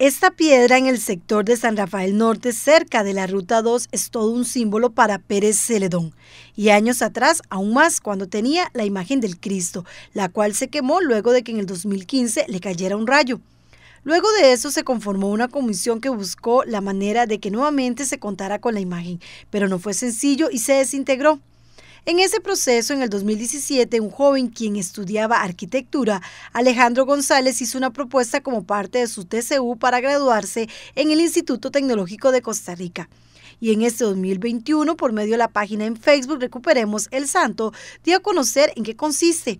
Esta piedra en el sector de San Rafael Norte, cerca de la Ruta 2, es todo un símbolo para Pérez Celedón. Y años atrás, aún más, cuando tenía la imagen del Cristo, la cual se quemó luego de que en el 2015 le cayera un rayo. Luego de eso se conformó una comisión que buscó la manera de que nuevamente se contara con la imagen, pero no fue sencillo y se desintegró. En ese proceso, en el 2017, un joven quien estudiaba arquitectura, Alejandro González, hizo una propuesta como parte de su TCU para graduarse en el Instituto Tecnológico de Costa Rica. Y en este 2021, por medio de la página en Facebook Recuperemos el Santo, dio a conocer en qué consiste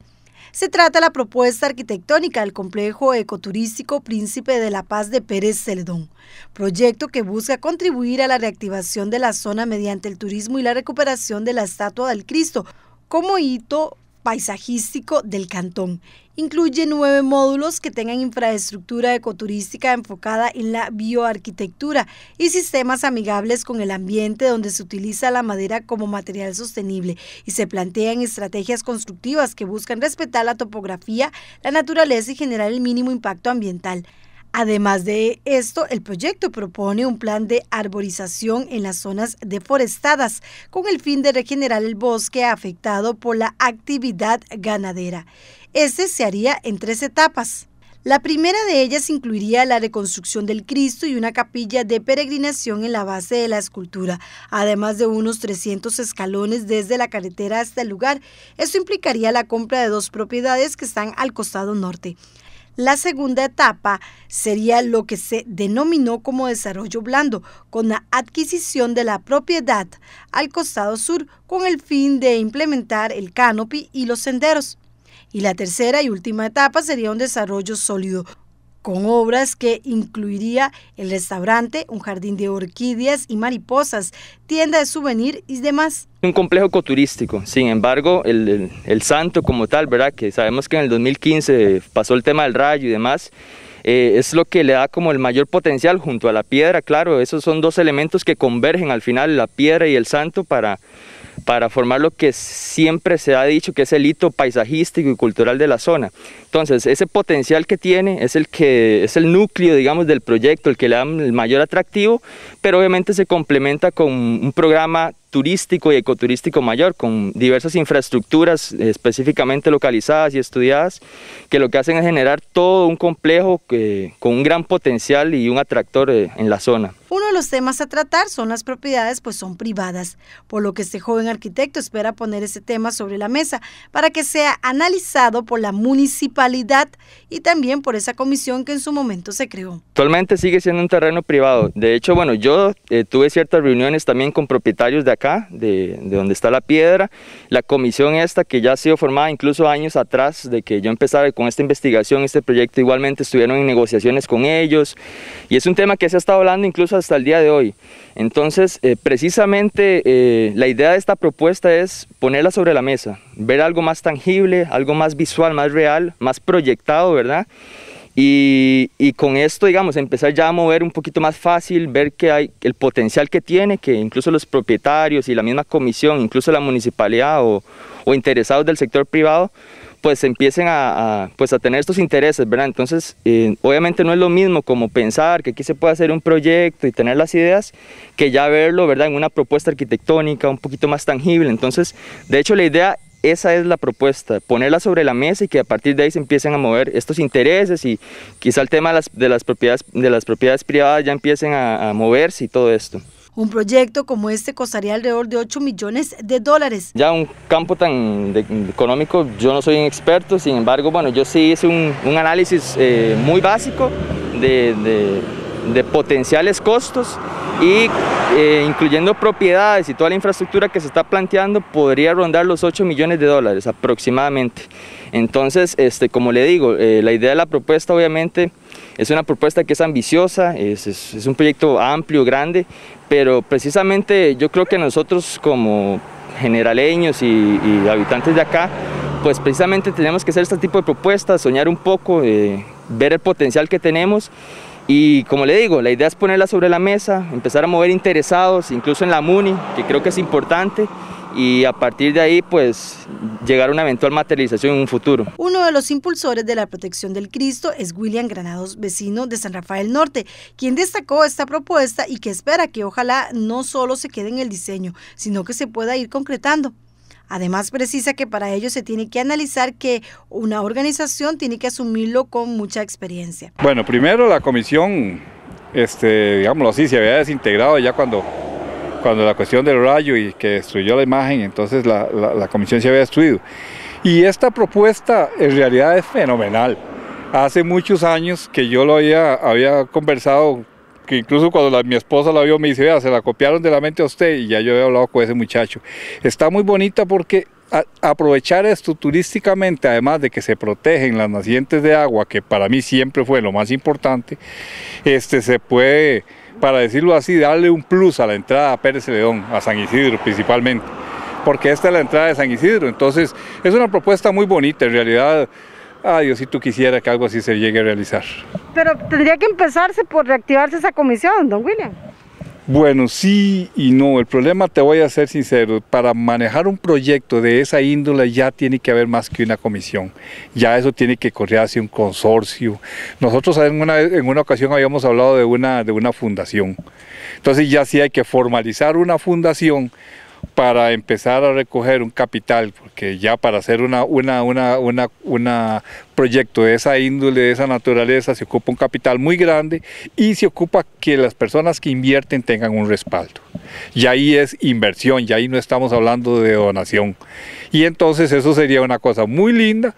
se trata la propuesta arquitectónica del complejo ecoturístico Príncipe de la Paz de Pérez Celdón, proyecto que busca contribuir a la reactivación de la zona mediante el turismo y la recuperación de la estatua del Cristo como hito paisajístico del cantón. Incluye nueve módulos que tengan infraestructura ecoturística enfocada en la bioarquitectura y sistemas amigables con el ambiente donde se utiliza la madera como material sostenible y se plantean estrategias constructivas que buscan respetar la topografía, la naturaleza y generar el mínimo impacto ambiental. Además de esto, el proyecto propone un plan de arborización en las zonas deforestadas con el fin de regenerar el bosque afectado por la actividad ganadera. Este se haría en tres etapas. La primera de ellas incluiría la reconstrucción del Cristo y una capilla de peregrinación en la base de la escultura, además de unos 300 escalones desde la carretera hasta el lugar. Esto implicaría la compra de dos propiedades que están al costado norte. La segunda etapa sería lo que se denominó como desarrollo blando, con la adquisición de la propiedad al costado sur con el fin de implementar el canopy y los senderos. Y la tercera y última etapa sería un desarrollo sólido, con obras que incluiría el restaurante, un jardín de orquídeas y mariposas, tienda de souvenir y demás. Un complejo ecoturístico, sin embargo, el, santo como tal, ¿verdad? Que sabemos que en el 2015 pasó el tema del rayo y demás, eh, es lo que le da como el mayor potencial junto a la piedra, claro, esos son dos elementos que convergen al final, la piedra y el santo, para para formar lo que siempre se ha dicho que es el hito paisajístico y cultural de la zona. Entonces, ese potencial que tiene es el que es el núcleo, digamos, del proyecto, el que le da el mayor atractivo, pero obviamente se complementa con un programa turístico y ecoturístico mayor, con diversas infraestructuras específicamente localizadas y estudiadas, que lo que hacen es generar todo un complejo eh, con un gran potencial y un atractor eh, en la zona. Uno de los temas a tratar son las propiedades, pues son privadas, por lo que este joven arquitecto espera poner ese tema sobre la mesa para que sea analizado por la municipalidad y también por esa comisión que en su momento se creó. Actualmente sigue siendo un terreno privado. De hecho, bueno, yo eh, tuve ciertas reuniones también con propietarios de acá, de, donde está la piedra. La comisión esta, que ya ha sido formada incluso años atrás de que yo empezara con esta investigación, este proyecto, igualmente estuvieron en negociaciones con ellos. Y es un tema que se ha estado hablando incluso hasta el día de hoy. Entonces, eh, precisamente eh, la idea de esta propuesta es ponerla sobre la mesa, ver algo más tangible, algo más visual, más real, más proyectado, ¿verdad? Y, con esto, digamos, empezar ya a mover un poquito más fácil, ver que hay el potencial que tiene, que incluso los propietarios y la misma comisión, incluso la municipalidad o interesados del sector privado, pues empiecen a, pues a tener estos intereses, ¿verdad? Entonces, eh, obviamente no es lo mismo como pensar que aquí se puede hacer un proyecto y tener las ideas, que ya verlo, ¿verdad? En una propuesta arquitectónica un poquito más tangible. Entonces, de hecho, la idea esa es la propuesta, ponerla sobre la mesa y que a partir de ahí se empiecen a mover estos intereses y quizá el tema de las, propiedades, de las propiedades privadas ya empiecen a, a moverse y todo esto. Un proyecto como este costaría alrededor de 8 millones de dólares. Ya un campo tan económico, yo no soy un experto, sin embargo, bueno, yo sí hice un, análisis eh, muy básico de, potenciales costos y eh, incluyendo propiedades y toda la infraestructura que se está planteando, podría rondar los 8 millones de dólares aproximadamente. Entonces, este, como le digo, eh, la idea de la propuesta obviamente es una propuesta que es ambiciosa, es, un proyecto amplio, grande, pero precisamente yo creo que nosotros como generaleños y, habitantes de acá, pues precisamente tenemos que hacer este tipo de propuestas, soñar un poco, eh, ver el potencial que tenemos y como le digo, la idea es ponerla sobre la mesa, empezar a mover interesados, incluso en la MUNI, que creo que es importante, y a partir de ahí pues llegar a una eventual materialización en un futuro. Uno de los impulsores de la protección del Cristo es William Granados, vecino de San Rafael Norte, quien destacó esta propuesta y que espera que ojalá no solo se quede en el diseño, sino que se pueda ir concretando. Además, precisa que para ello se tiene que analizar que una organización tiene que asumirlo con mucha experiencia. Bueno, primero la comisión, este, digámoslo así, se había desintegrado ya cuando cuando la cuestión del rayo y que destruyó la imagen, entonces la, comisión se había destruido. Y esta propuesta en realidad es fenomenal. Hace muchos años que yo lo había, había conversado, que incluso cuando mi esposa la vio me dice, vea, se la copiaron de la mente a usted y ya yo había hablado con ese muchacho. Está muy bonita porque aprovechar esto turísticamente, además de que se protegen las nacientes de agua, que para mí siempre fue lo más importante, este, se puede para decirlo así, darle un plus a la entrada a Pérez León, a San Isidro principalmente, porque esta es la entrada de San Isidro. Entonces, es una propuesta muy bonita, en realidad. Ay, si tú quisiera que algo así se llegue a realizar. Pero tendría que empezarse por reactivarse esa comisión, don William. Bueno, sí y no. El problema, te voy a ser sincero, para manejar un proyecto de esa índole ya tiene que haber más que una comisión. Ya eso tiene que correr hacia un consorcio. Nosotros en una, en una ocasión habíamos hablado de una, de una fundación. Entonces ya sí hay que formalizar una fundación para empezar a recoger un capital, porque ya para hacer una, una, proyecto de esa índole, de esa naturaleza, se ocupa un capital muy grande y se ocupa que las personas que invierten tengan un respaldo. Y ahí es inversión, y ahí no estamos hablando de donación. Y entonces eso sería una cosa muy linda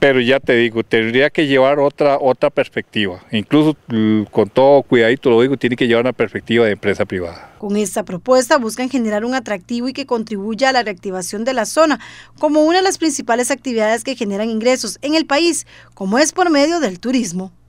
pero ya te digo, tendría que llevar otra, otra perspectiva. Incluso mm, con todo cuidadito lo digo, tiene que llevar una perspectiva de empresa privada. Con esta propuesta buscan generar un atractivo y que contribuya a la reactivación de la zona como una de las principales actividades que generan ingresos en el país, como es por medio del turismo.